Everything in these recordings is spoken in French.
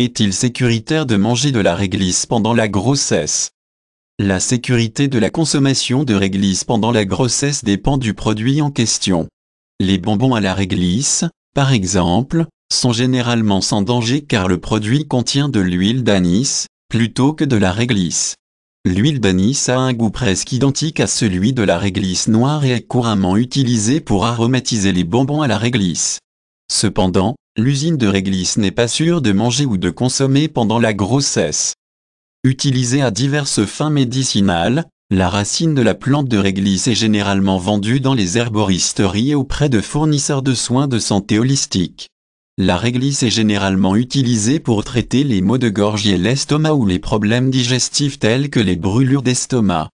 Est-il sécuritaire de manger de la réglisse pendant la grossesse La sécurité de la consommation de réglisse pendant la grossesse dépend du produit en question. Les bonbons à la réglisse, par exemple, sont généralement sans danger car le produit contient de l'huile d'anis, plutôt que de la réglisse. L'huile d'anis a un goût presque identique à celui de la réglisse noire et est couramment utilisée pour aromatiser les bonbons à la réglisse. Cependant, l'usine de réglisse n'est pas sûre de manger ou de consommer pendant la grossesse. Utilisée à diverses fins médicinales, la racine de la plante de réglisse est généralement vendue dans les herboristeries et auprès de fournisseurs de soins de santé holistiques. La réglisse est généralement utilisée pour traiter les maux de gorge et l'estomac ou les problèmes digestifs tels que les brûlures d'estomac.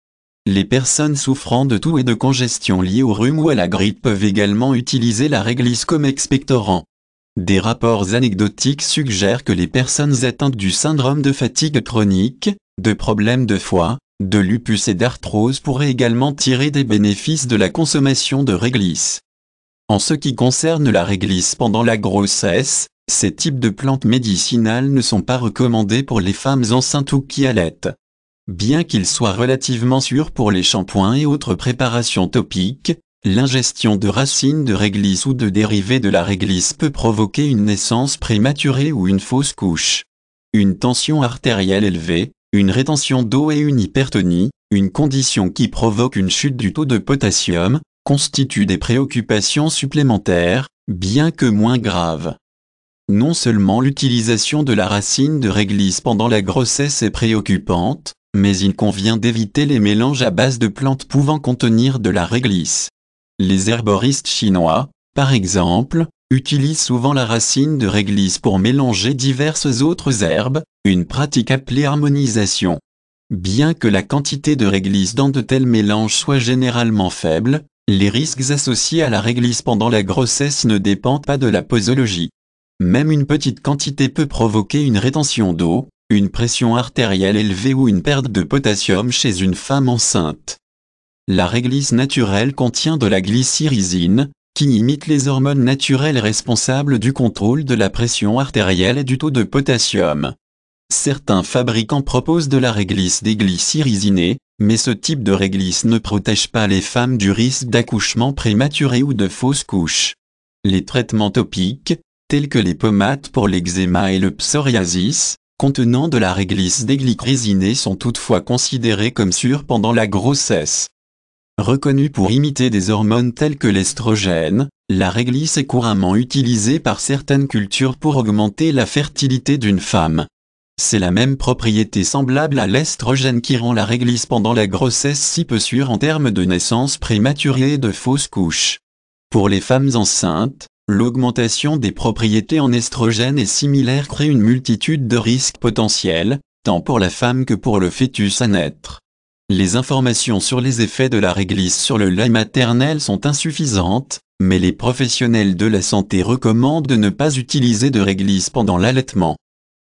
Les personnes souffrant de toux et de congestion liées au rhume ou à la grippe peuvent également utiliser la réglisse comme expectorant. Des rapports anecdotiques suggèrent que les personnes atteintes du syndrome de fatigue chronique, de problèmes de foie, de lupus et d'arthrose pourraient également tirer des bénéfices de la consommation de réglisse. En ce qui concerne la réglisse pendant la grossesse, ces types de plantes médicinales ne sont pas recommandées pour les femmes enceintes ou qui allaitent. Bien qu'il soit relativement sûr pour les shampoings et autres préparations topiques, l'ingestion de racines de réglisse ou de dérivés de la réglisse peut provoquer une naissance prématurée ou une fausse couche. Une tension artérielle élevée, une rétention d'eau et une hypertonie, une condition qui provoque une chute du taux de potassium, constituent des préoccupations supplémentaires, bien que moins graves. Non seulement l'utilisation de la racine de réglisse pendant la grossesse est préoccupante, mais il convient d'éviter les mélanges à base de plantes pouvant contenir de la réglisse. Les herboristes chinois, par exemple, utilisent souvent la racine de réglisse pour mélanger diverses autres herbes, une pratique appelée harmonisation. Bien que la quantité de réglisse dans de tels mélanges soit généralement faible, les risques associés à la réglisse pendant la grossesse ne dépendent pas de la posologie. Même une petite quantité peut provoquer une rétention d'eau, une pression artérielle élevée ou une perte de potassium chez une femme enceinte. La réglisse naturelle contient de la glycyrrhizine, qui imite les hormones naturelles responsables du contrôle de la pression artérielle et du taux de potassium. Certains fabricants proposent de la réglisse déglycyrrhizinée, mais ce type de réglisse ne protège pas les femmes du risque d'accouchement prématuré ou de fausse couche. Les traitements topiques, tels que les pommades pour l'eczéma et le psoriasis, contenant de la réglisse déglycrésinée sont toutefois considérés comme sûrs pendant la grossesse. Reconnue pour imiter des hormones telles que l'estrogène, la réglisse est couramment utilisée par certaines cultures pour augmenter la fertilité d'une femme. C'est la même propriété semblable à l'estrogène qui rend la réglisse pendant la grossesse si peu sûre en termes de naissance prématurée et de fausses couches. Pour les femmes enceintes, L'augmentation des propriétés en estrogène et similaire crée une multitude de risques potentiels, tant pour la femme que pour le fœtus à naître. Les informations sur les effets de la réglisse sur le lait maternel sont insuffisantes, mais les professionnels de la santé recommandent de ne pas utiliser de réglisse pendant l'allaitement.